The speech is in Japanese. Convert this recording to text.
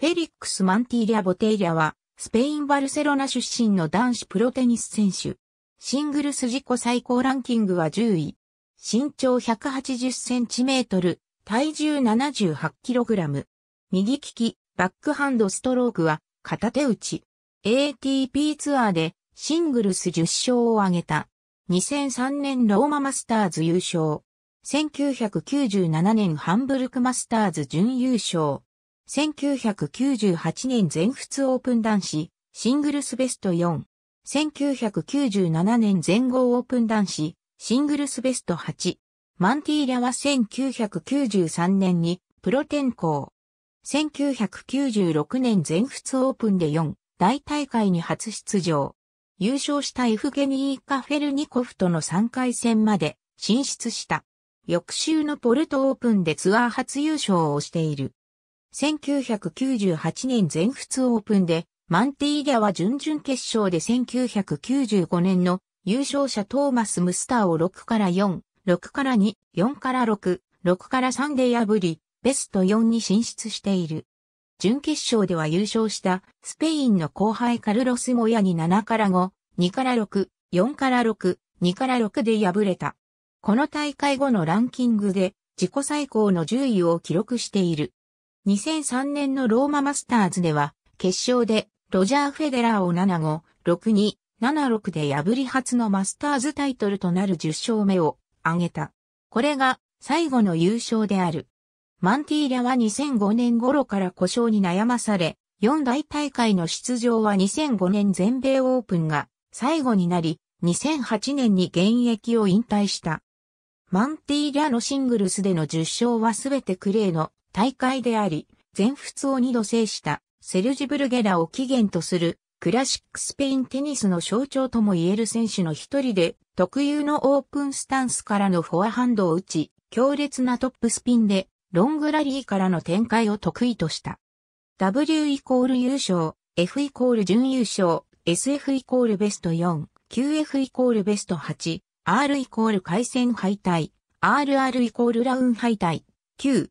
フェリックス・マンティーリャ・ボテイリャは、スペイン・バルセロナ出身の男子プロテニス選手。シングルス自己最高ランキングは10位。身長180センチメートル、体重78キログラム。右利き、バックハンドストロークは、片手打ち。ATP ツアーで、シングルス10勝を挙げた。2003年ローママスターズ優勝。1997年ハンブルクマスターズ準優勝。1998年全仏オープン男子、シングルスベスト4。1997年全豪オープン男子、シングルスベスト8。マンティーラは1993年にプロ転向。1996年全仏オープンで4大大会に初出場。優勝したエフゲニー・カフェルニコフとの3回戦まで進出した。翌週のポルトオープンでツアー初優勝をしている。1998年全仏オープンで、マンティーギャは準々決勝で1995年の優勝者トーマス・ムスターを6から4、6から2、4から6、6から3で破り、ベスト4に進出している。準決勝では優勝したスペインの後輩カルロス・モヤに7から5、2から6、4から6、2から6で敗れた。この大会後のランキングで自己最高の10位を記録している。2003年のローママスターズでは、決勝でロジャー・フェデラーを7-5、6-2、7-6で破り初のマスターズタイトルとなる10勝目を挙げた。これが最後の優勝である。マンティーリャは2005年頃から故障に悩まされ、4大大会の出場は2005年全米オープンが最後になり、2008年に現役を引退した。マンティーリャのシングルスでの10勝はすべてクレーの大会であり、全仏を2度制したセルジ・ブルゲラを起源とするクラシックスペインテニスの象徴とも言える選手の一人で特有のオープンスタンスからのフォアハンドを打ち、強烈なトップスピンでロングラリーからの展開を得意とした。W イコール優勝、F イコール準優勝、SF イコールベスト4、QF イコールベスト8、R イコール回戦敗退、RR イコールラウン敗退、Q、